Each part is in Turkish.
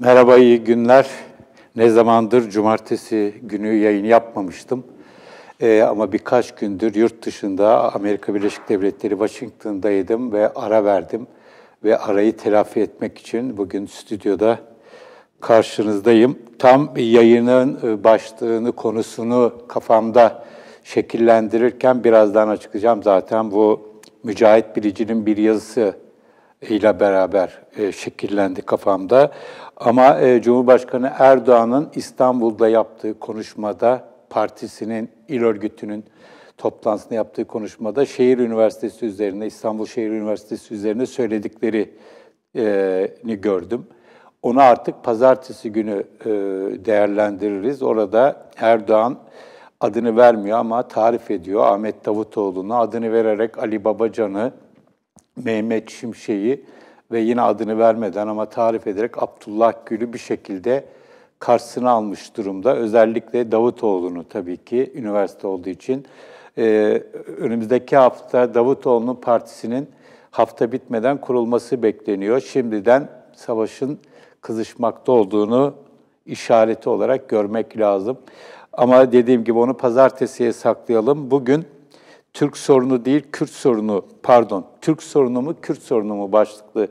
Merhaba, iyi günler. Ne zamandır cumartesi günü yayın yapmamıştım. Ee, ama birkaç gündür yurt dışında Amerika Birleşik Devletleri Washington'daydım ve ara verdim. Ve arayı telafi etmek için bugün stüdyoda karşınızdayım. Tam yayının e, başlığını, konusunu kafamda şekillendirirken birazdan açıklayacağım. Zaten bu Mücahit Bilici'nin bir yazısı ile beraber e, şekillendi kafamda. Ama e, Cumhurbaşkanı Erdoğan'ın İstanbul'da yaptığı konuşmada partisinin, il örgütünün toplantısında yaptığı konuşmada şehir üniversitesi üzerine, İstanbul Şehir Üniversitesi üzerine söylediklerini e, gördüm. Onu artık pazartesi günü değerlendiririz. Orada Erdoğan adını vermiyor ama tarif ediyor. Ahmet Davutoğlu'nu adını vererek Ali Babacan'ı, Mehmet Şimşek'i ve yine adını vermeden ama tarif ederek Abdullah Gül'ü bir şekilde karşısına almış durumda. Özellikle Davutoğlu'nu tabii ki üniversite olduğu için. Ee, önümüzdeki hafta Davutoğlu'nun partisinin hafta bitmeden kurulması bekleniyor. Şimdiden savaşın kızışmakta olduğunu işareti olarak görmek lazım. Ama dediğim gibi onu pazartesiye saklayalım. Bugün Türk sorunu değil, Kürt sorunu, pardon, Türk sorunu mu, Kürt sorunu mu başlıklı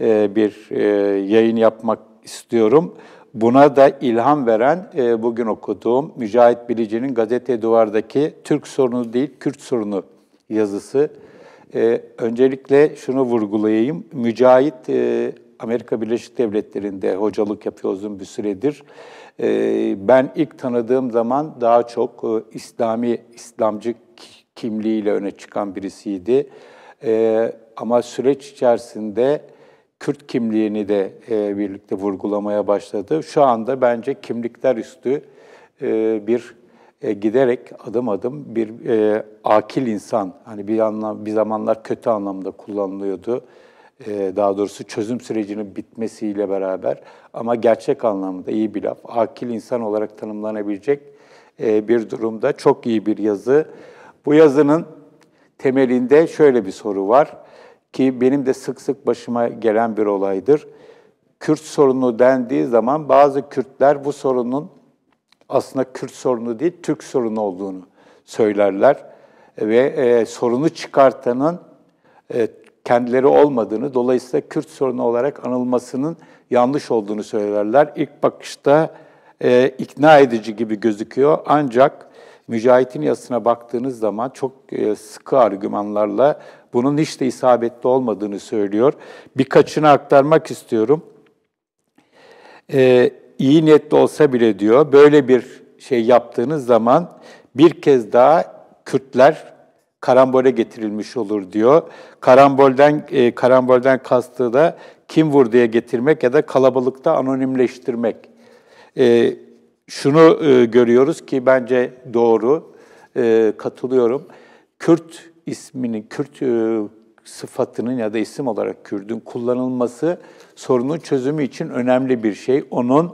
e, bir e, yayın yapmak istiyorum. Buna da ilham veren e, bugün okuduğum Mücahit Bilici'nin Gazete Duvar'daki Türk sorunu değil, Kürt sorunu yazısı. E, öncelikle şunu vurgulayayım. Mücahit e, Amerika Birleşik Devletleri'nde hocalık yapıyor uzun bir süredir. E, ben ilk tanıdığım zaman daha çok e, İslami, İslamcı kimliğiyle öne çıkan birisiydi. E, ama süreç içerisinde Kürt kimliğini de e, birlikte vurgulamaya başladı. Şu anda bence kimlikler üstü e, bir e, giderek adım adım bir e, akil insan, hani bir anlam bir zamanlar kötü anlamda kullanılıyordu. E, daha doğrusu çözüm sürecinin bitmesiyle beraber ama gerçek anlamda iyi bir laf, akil insan olarak tanımlanabilecek e, bir durumda çok iyi bir yazı. Bu yazının temelinde şöyle bir soru var ki benim de sık sık başıma gelen bir olaydır. Kürt sorunu dendiği zaman bazı Kürtler bu sorunun aslında Kürt sorunu değil, Türk sorunu olduğunu söylerler ve e, sorunu çıkartanın e, kendileri olmadığını, dolayısıyla Kürt sorunu olarak anılmasının yanlış olduğunu söylerler. İlk bakışta e, ikna edici gibi gözüküyor ancak Mücahit'in yazısına baktığınız zaman çok e, sıkı argümanlarla bunun hiç de isabetli olmadığını söylüyor. Birkaçını aktarmak istiyorum. Ee, iyi niyetli olsa bile diyor, böyle bir şey yaptığınız zaman bir kez daha Kürtler karambole getirilmiş olur diyor. Karambolden e, karambolden kastığı da kim vur diye getirmek ya da kalabalıkta anonimleştirmek. E, şunu e, görüyoruz ki bence doğru, e, katılıyorum. Kürt isminin Kürt e, sıfatının ya da isim olarak Kürt'ün kullanılması sorunun çözümü için önemli bir şey. Onun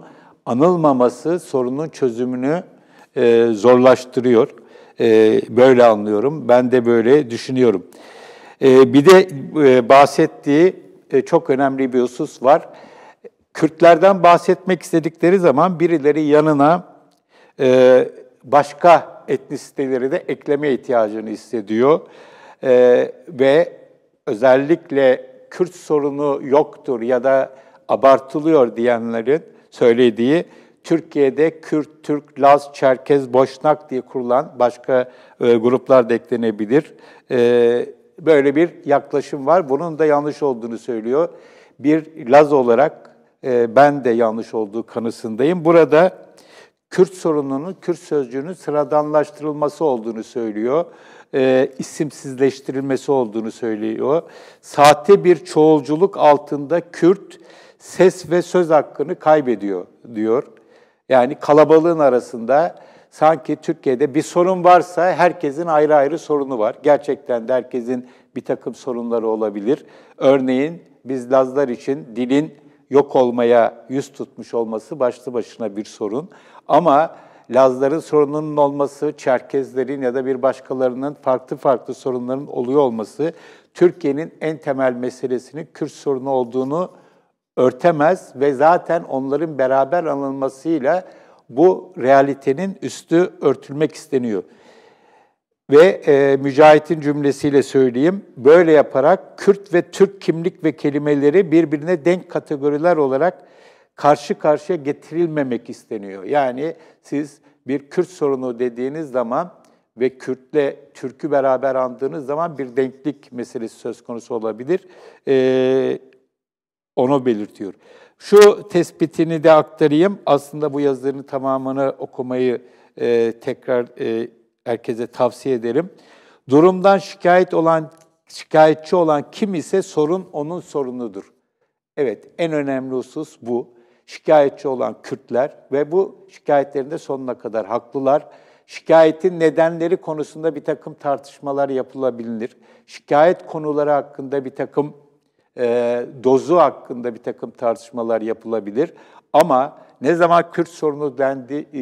anılmaması sorunun çözümünü zorlaştırıyor. böyle anlıyorum. Ben de böyle düşünüyorum. bir de bahsettiği çok önemli bir husus var Kürtlerden bahsetmek istedikleri zaman birileri yanına e, başka etnisiteleri de ekleme ihtiyacını hissediyor. E, ve özellikle Kürt sorunu yoktur ya da abartılıyor diyenlerin söylediği Türkiye'de Kürt, Türk, Laz, Çerkez, Boşnak diye kurulan başka e, gruplar da eklenebilir. E, böyle bir yaklaşım var. Bunun da yanlış olduğunu söylüyor. Bir Laz olarak e, ben de yanlış olduğu kanısındayım. Burada Kürt sorununun, Kürt sözcüğünün sıradanlaştırılması olduğunu söylüyor. E, isimsizleştirilmesi olduğunu söylüyor. Sahte bir çoğulculuk altında Kürt ses ve söz hakkını kaybediyor diyor. Yani kalabalığın arasında sanki Türkiye'de bir sorun varsa herkesin ayrı ayrı sorunu var. Gerçekten de herkesin bir takım sorunları olabilir. Örneğin biz Lazlar için dilin yok olmaya yüz tutmuş olması başlı başına bir sorun. Ama Lazların sorununun olması, Çerkezlerin ya da bir başkalarının farklı farklı sorunların oluyor olması Türkiye'nin en temel meselesinin Kürt sorunu olduğunu örtemez ve zaten onların beraber anılmasıyla bu realitenin üstü örtülmek isteniyor. Ve e, Mücahit'in cümlesiyle söyleyeyim, böyle yaparak Kürt ve Türk kimlik ve kelimeleri birbirine denk kategoriler olarak karşı karşıya getirilmemek isteniyor. Yani siz bir Kürt sorunu dediğiniz zaman ve Kürtle Türk'ü beraber andığınız zaman bir denklik meselesi söz konusu olabilir. Ee, onu belirtiyor. Şu tespitini de aktarayım. Aslında bu yazıların tamamını okumayı e, tekrar e, herkese tavsiye ederim. Durumdan şikayet olan şikayetçi olan kim ise sorun onun sorunudur. Evet, en önemli husus bu. Şikayetçi olan Kürtler ve bu şikayetlerinde sonuna kadar haklılar. Şikayetin nedenleri konusunda bir takım tartışmalar yapılabilir. Şikayet konuları hakkında bir takım e, dozu hakkında bir takım tartışmalar yapılabilir. Ama ne zaman Kürt sorunu dendi, e,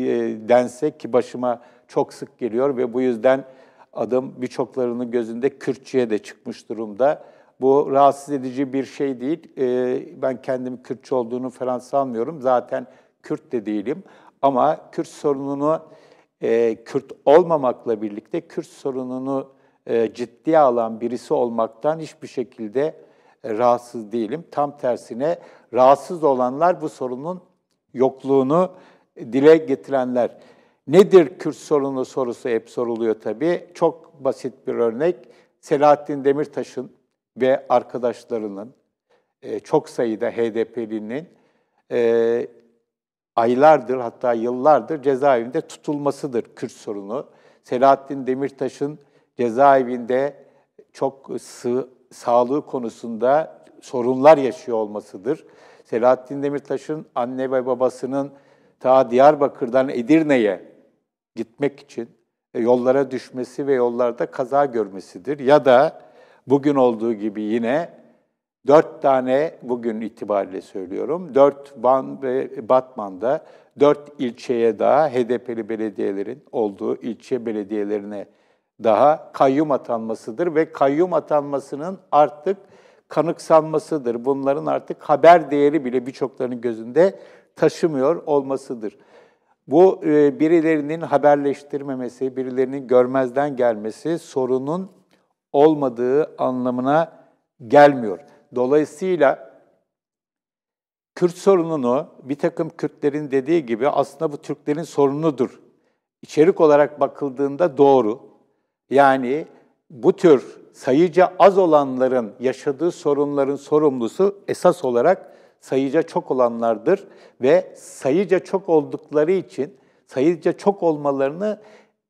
dense ki başıma çok sık geliyor ve bu yüzden adım birçoklarının gözünde Kürtçe'ye de çıkmış durumda. Bu rahatsız edici bir şey değil. Ee, ben kendim Kürtçe olduğunu falan sanmıyorum. Zaten Kürt de değilim. Ama Kürt sorununu, e, Kürt olmamakla birlikte Kürt sorununu e, ciddiye alan birisi olmaktan hiçbir şekilde e, rahatsız değilim. Tam tersine rahatsız olanlar bu sorunun yokluğunu dile getirenler. Nedir Kürt sorunu sorusu hep soruluyor tabii. Çok basit bir örnek. Selahattin Demirtaş'ın ve arkadaşlarının, e, çok sayıda HDP'linin e, aylardır hatta yıllardır cezaevinde tutulmasıdır Kürt sorunu. Selahattin Demirtaş'ın cezaevinde çok sığ, sağlığı konusunda sorunlar yaşıyor olmasıdır. Selahattin Demirtaş'ın anne ve babasının ta Diyarbakır'dan Edirne'ye gitmek için e, yollara düşmesi ve yollarda kaza görmesidir. Ya da bugün olduğu gibi yine dört tane, bugün itibariyle söylüyorum, dört Van ve Batman'da dört ilçeye daha HDP'li belediyelerin olduğu ilçe belediyelerine daha kayyum atanmasıdır ve kayyum atanmasının artık kanıksanmasıdır. Bunların artık haber değeri bile birçoklarının gözünde taşımıyor olmasıdır. Bu e, birilerinin haberleştirmemesi, birilerinin görmezden gelmesi sorunun olmadığı anlamına gelmiyor. Dolayısıyla Kürt sorununu bir takım Kürtlerin dediği gibi aslında bu Türklerin sorunudur. İçerik olarak bakıldığında doğru. Yani bu tür sayıca az olanların yaşadığı sorunların sorumlusu esas olarak sayıca çok olanlardır ve sayıca çok oldukları için sayıca çok olmalarını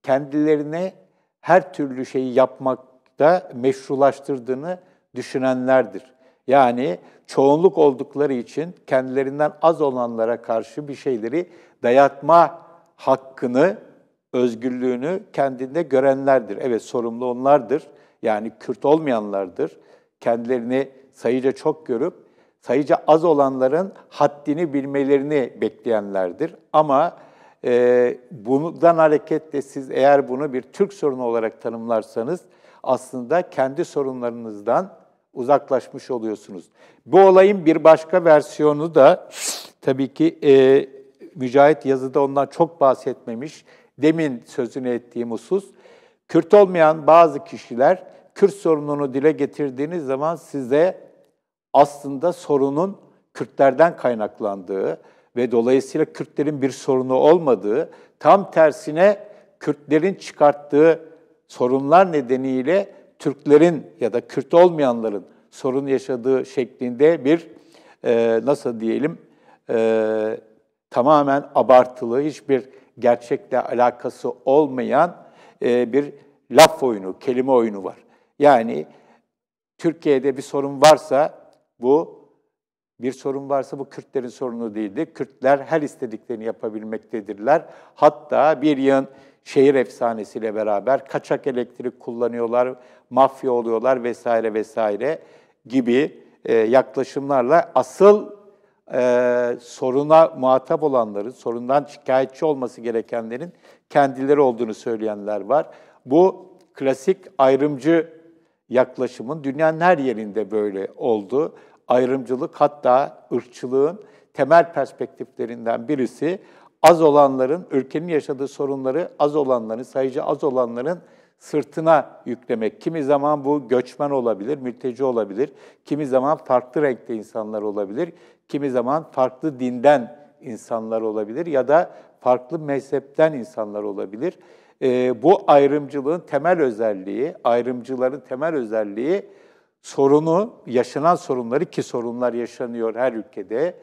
kendilerine her türlü şeyi yapmakta meşrulaştırdığını düşünenlerdir. Yani çoğunluk oldukları için kendilerinden az olanlara karşı bir şeyleri dayatma hakkını, özgürlüğünü kendinde görenlerdir. Evet sorumlu onlardır. Yani Kürt olmayanlardır. Kendilerini sayıca çok görüp sayıca az olanların haddini bilmelerini bekleyenlerdir. Ama e, bundan hareketle siz eğer bunu bir Türk sorunu olarak tanımlarsanız aslında kendi sorunlarınızdan uzaklaşmış oluyorsunuz. Bu olayın bir başka versiyonu da tabii ki e, Mücahit yazıda ondan çok bahsetmemiş. Demin sözünü ettiğim husus. Kürt olmayan bazı kişiler Kürt sorununu dile getirdiğiniz zaman size aslında sorunun Kürtlerden kaynaklandığı ve dolayısıyla Kürtlerin bir sorunu olmadığı, tam tersine Kürtlerin çıkarttığı sorunlar nedeniyle Türklerin ya da Kürt olmayanların sorun yaşadığı şeklinde bir e, nasıl diyelim e, tamamen abartılı, hiçbir gerçekle alakası olmayan e, bir laf oyunu, kelime oyunu var. Yani Türkiye'de bir sorun varsa bu bir sorun varsa bu Kürtlerin sorunu değildi. Kürtler her istediklerini yapabilmektedirler. Hatta bir yan şehir efsanesiyle beraber kaçak elektrik kullanıyorlar, mafya oluyorlar vesaire vesaire gibi e, yaklaşımlarla asıl e, soruna muhatap olanların, sorundan şikayetçi olması gerekenlerin kendileri olduğunu söyleyenler var. Bu klasik ayrımcı yaklaşımın dünyanın her yerinde böyle oldu. Ayrımcılık hatta ırkçılığın temel perspektiflerinden birisi az olanların, ülkenin yaşadığı sorunları az olanların, sayıcı az olanların sırtına yüklemek. Kimi zaman bu göçmen olabilir, mülteci olabilir, kimi zaman farklı renkte insanlar olabilir, kimi zaman farklı dinden insanlar olabilir ya da farklı mezhepten insanlar olabilir. E, bu ayrımcılığın temel özelliği, ayrımcıların temel özelliği sorunu, yaşanan sorunları ki sorunlar yaşanıyor her ülkede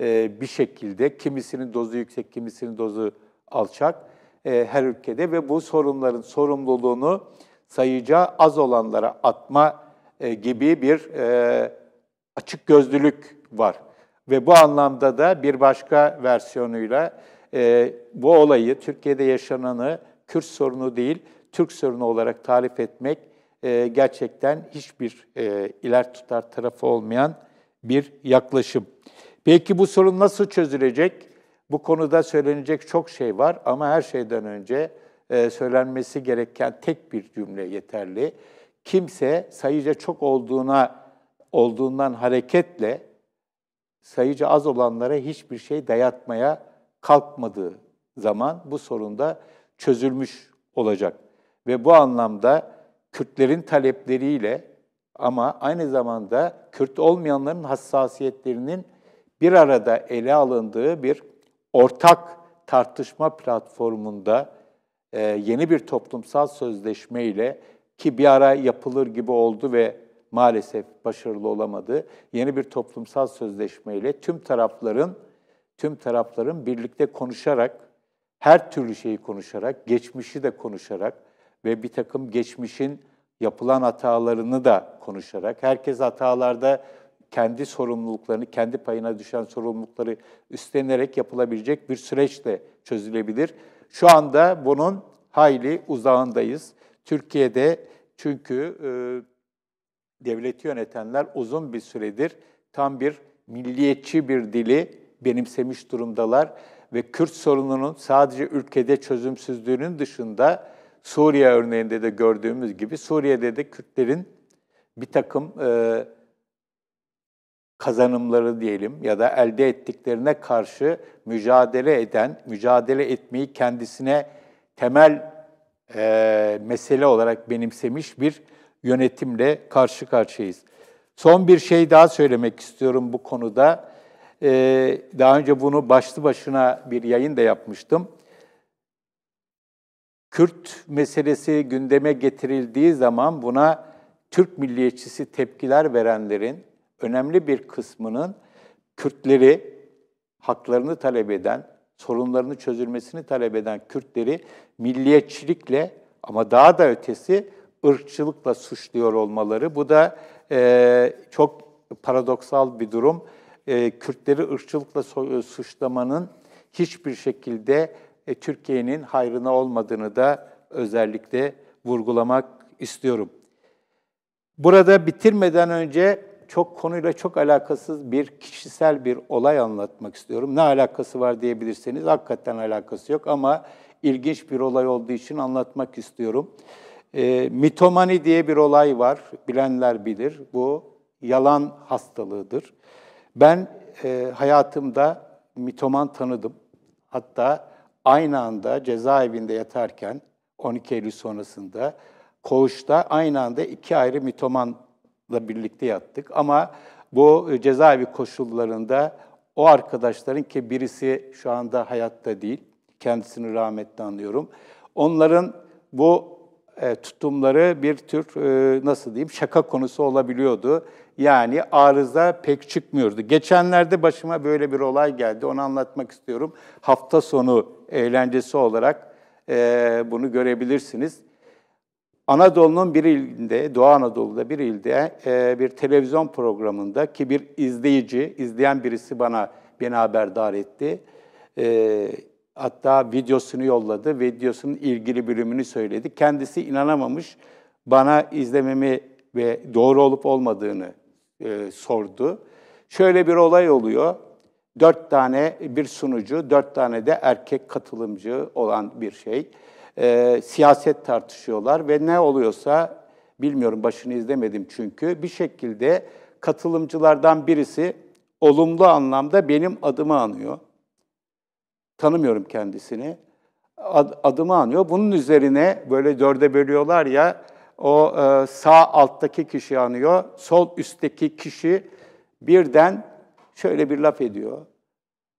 e, bir şekilde. Kimisinin dozu yüksek, kimisinin dozu alçak e, her ülkede ve bu sorunların sorumluluğunu sayıca az olanlara atma e, gibi bir e, açık gözlülük var. Ve bu anlamda da bir başka versiyonuyla e, bu olayı, Türkiye'de yaşananı Kürt sorunu değil, Türk sorunu olarak tarif etmek e, gerçekten hiçbir e, iler tutar tarafı olmayan bir yaklaşım. Peki bu sorun nasıl çözülecek? Bu konuda söylenecek çok şey var ama her şeyden önce e, söylenmesi gereken tek bir cümle yeterli. Kimse sayıca çok olduğuna olduğundan hareketle sayıca az olanlara hiçbir şey dayatmaya kalkmadığı zaman bu sorunda çözülmüş olacak. Ve bu anlamda Kürtlerin talepleriyle ama aynı zamanda Kürt olmayanların hassasiyetlerinin bir arada ele alındığı bir ortak tartışma platformunda e, yeni bir toplumsal sözleşme ile ki bir ara yapılır gibi oldu ve maalesef başarılı olamadı. Yeni bir toplumsal sözleşme ile tüm tarafların tüm tarafların birlikte konuşarak her türlü şeyi konuşarak, geçmişi de konuşarak ve bir takım geçmişin yapılan hatalarını da konuşarak, herkes hatalarda kendi sorumluluklarını, kendi payına düşen sorumlulukları üstlenerek yapılabilecek bir süreçle çözülebilir. Şu anda bunun hayli uzağındayız. Türkiye'de çünkü e, devleti yönetenler uzun bir süredir tam bir milliyetçi bir dili benimsemiş durumdalar ve Kürt sorununun sadece ülkede çözümsüzlüğünün dışında Suriye örneğinde de gördüğümüz gibi Suriye'de de Kürtlerin bir takım e, kazanımları diyelim ya da elde ettiklerine karşı mücadele eden, mücadele etmeyi kendisine temel e, mesele olarak benimsemiş bir yönetimle karşı karşıyayız. Son bir şey daha söylemek istiyorum bu konuda. Ee, daha önce bunu başlı başına bir yayın da yapmıştım. Kürt meselesi gündeme getirildiği zaman buna Türk milliyetçisi tepkiler verenlerin önemli bir kısmının Kürtleri haklarını talep eden, sorunlarını çözülmesini talep eden Kürtleri milliyetçilikle ama daha da ötesi ırkçılıkla suçluyor olmaları. Bu da e, çok paradoksal bir durum e, Kürtleri ırkçılıkla e, suçlamanın hiçbir şekilde e, Türkiye'nin hayrına olmadığını da özellikle vurgulamak istiyorum. Burada bitirmeden önce çok konuyla çok alakasız bir kişisel bir olay anlatmak istiyorum. Ne alakası var diyebilirseniz hakikaten alakası yok ama ilginç bir olay olduğu için anlatmak istiyorum. E, mitomani diye bir olay var, bilenler bilir. Bu yalan hastalığıdır. Ben e, hayatımda mitoman tanıdım. Hatta aynı anda cezaevinde yatarken 12 Eylül sonrasında koğuşta aynı anda iki ayrı mitomanla birlikte yattık. Ama bu e, cezaevi koşullarında o arkadaşların ki birisi şu anda hayatta değil, kendisini rahmetle anlıyorum. Onların bu e, tutumları bir tür e, nasıl diyeyim şaka konusu olabiliyordu. Yani arıza pek çıkmıyordu. Geçenlerde başıma böyle bir olay geldi. Onu anlatmak istiyorum. Hafta sonu eğlencesi olarak e, bunu görebilirsiniz. Anadolu'nun bir ilinde, Doğu Anadolu'da bir ilde bir televizyon programında ki bir izleyici, izleyen birisi bana beni haberdar etti. Hatta videosunu yolladı, videosunun ilgili bölümünü söyledi. Kendisi inanamamış, bana izlememi ve doğru olup olmadığını e, sordu. Şöyle bir olay oluyor. Dört tane bir sunucu, dört tane de erkek katılımcı olan bir şey. E, siyaset tartışıyorlar ve ne oluyorsa bilmiyorum başını izlemedim çünkü bir şekilde katılımcılardan birisi olumlu anlamda benim adımı anıyor. Tanımıyorum kendisini. Ad, adımı anıyor. Bunun üzerine böyle dörde bölüyorlar ya, o e, sağ alttaki kişi anıyor, sol üstteki kişi birden şöyle bir laf ediyor.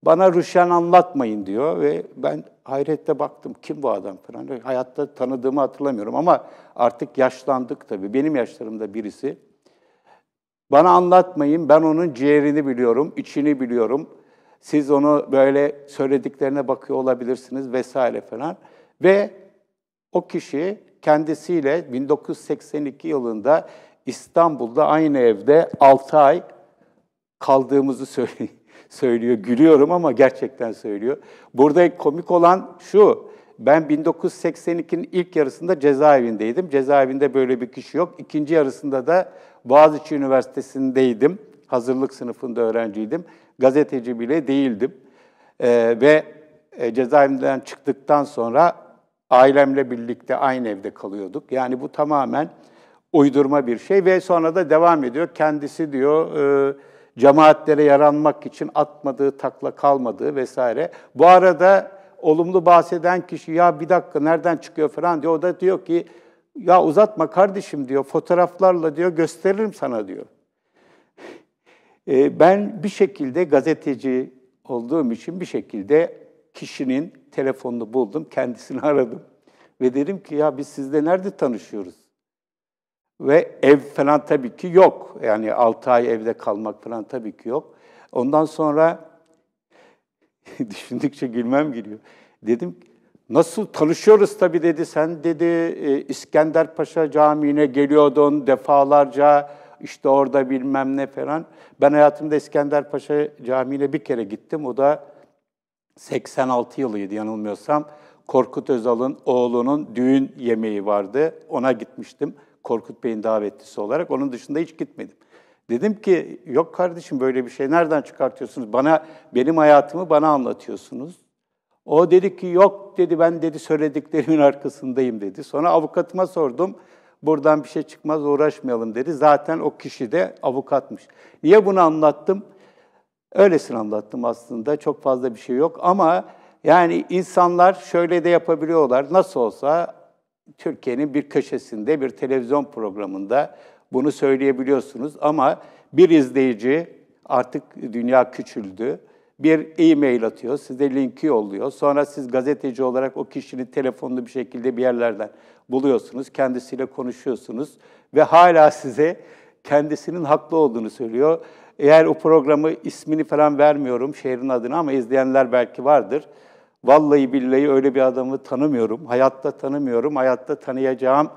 Bana Ruşen anlatmayın diyor ve ben hayrette baktım kim bu adam falan. Hayatta tanıdığımı hatırlamıyorum ama artık yaşlandık tabii. Benim yaşlarımda birisi. Bana anlatmayın ben onun ciğerini biliyorum, içini biliyorum. Siz onu böyle söylediklerine bakıyor olabilirsiniz vesaire falan. Ve o kişi kendisiyle 1982 yılında İstanbul'da aynı evde 6 ay kaldığımızı söylüyor. Gülüyorum ama gerçekten söylüyor. Burada komik olan şu, ben 1982'nin ilk yarısında cezaevindeydim. Cezaevinde böyle bir kişi yok. İkinci yarısında da Boğaziçi Üniversitesi'ndeydim. Hazırlık sınıfında öğrenciydim gazeteci bile değildim. E, ve e, cezaevinden çıktıktan sonra ailemle birlikte aynı evde kalıyorduk. Yani bu tamamen uydurma bir şey ve sonra da devam ediyor. Kendisi diyor e, cemaatlere yaranmak için atmadığı takla kalmadığı vesaire. Bu arada olumlu bahseden kişi ya bir dakika nereden çıkıyor falan diyor. O da diyor ki ya uzatma kardeşim diyor fotoğraflarla diyor gösteririm sana diyor. Ee, ben bir şekilde gazeteci olduğum için bir şekilde kişinin telefonunu buldum, kendisini aradım. Ve dedim ki ya biz sizle nerede tanışıyoruz? Ve ev falan tabii ki yok. Yani 6 ay evde kalmak falan tabii ki yok. Ondan sonra düşündükçe gülmem geliyor. Dedim nasıl tanışıyoruz tabii dedi. Sen dedi ee, İskender Paşa Camii'ne geliyordun defalarca işte orada bilmem ne falan. Ben hayatımda İskender Paşa Camii'ne bir kere gittim. O da 86 yılıydı yanılmıyorsam. Korkut Özal'ın oğlunun düğün yemeği vardı. Ona gitmiştim. Korkut Bey'in davetlisi olarak. Onun dışında hiç gitmedim. Dedim ki yok kardeşim böyle bir şey nereden çıkartıyorsunuz? Bana benim hayatımı bana anlatıyorsunuz. O dedi ki yok dedi ben dedi söylediklerimin arkasındayım dedi. Sonra avukatıma sordum buradan bir şey çıkmaz uğraşmayalım dedi. Zaten o kişi de avukatmış. Niye bunu anlattım? Öylesini anlattım aslında. Çok fazla bir şey yok ama yani insanlar şöyle de yapabiliyorlar. Nasıl olsa Türkiye'nin bir köşesinde bir televizyon programında bunu söyleyebiliyorsunuz ama bir izleyici artık dünya küçüldü. Bir e-mail atıyor, size linki yolluyor. Sonra siz gazeteci olarak o kişinin telefonunu bir şekilde bir yerlerden buluyorsunuz, kendisiyle konuşuyorsunuz ve hala size kendisinin haklı olduğunu söylüyor. Eğer o programı ismini falan vermiyorum, şehrin adını ama izleyenler belki vardır. Vallahi billahi öyle bir adamı tanımıyorum, hayatta tanımıyorum, hayatta tanıyacağım.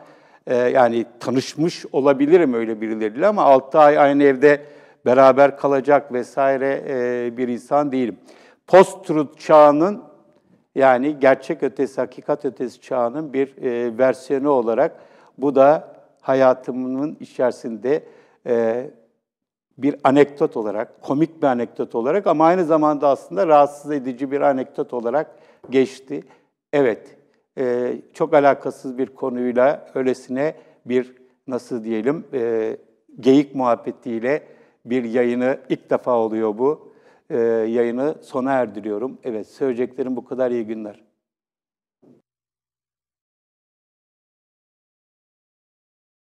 Ee, yani tanışmış olabilirim öyle birileriyle ama 6 ay aynı evde beraber kalacak vesaire e, bir insan değilim. Post-truth çağının yani gerçek ötesi, hakikat ötesi çağının bir e, versiyonu olarak bu da hayatımın içerisinde e, bir anekdot olarak, komik bir anekdot olarak ama aynı zamanda aslında rahatsız edici bir anekdot olarak geçti. Evet, e, çok alakasız bir konuyla öylesine bir nasıl diyelim e, geyik muhabbetiyle bir yayını ilk defa oluyor bu. E, yayını sona erdiriyorum. Evet, söyleyeceklerim bu kadar İyi günler.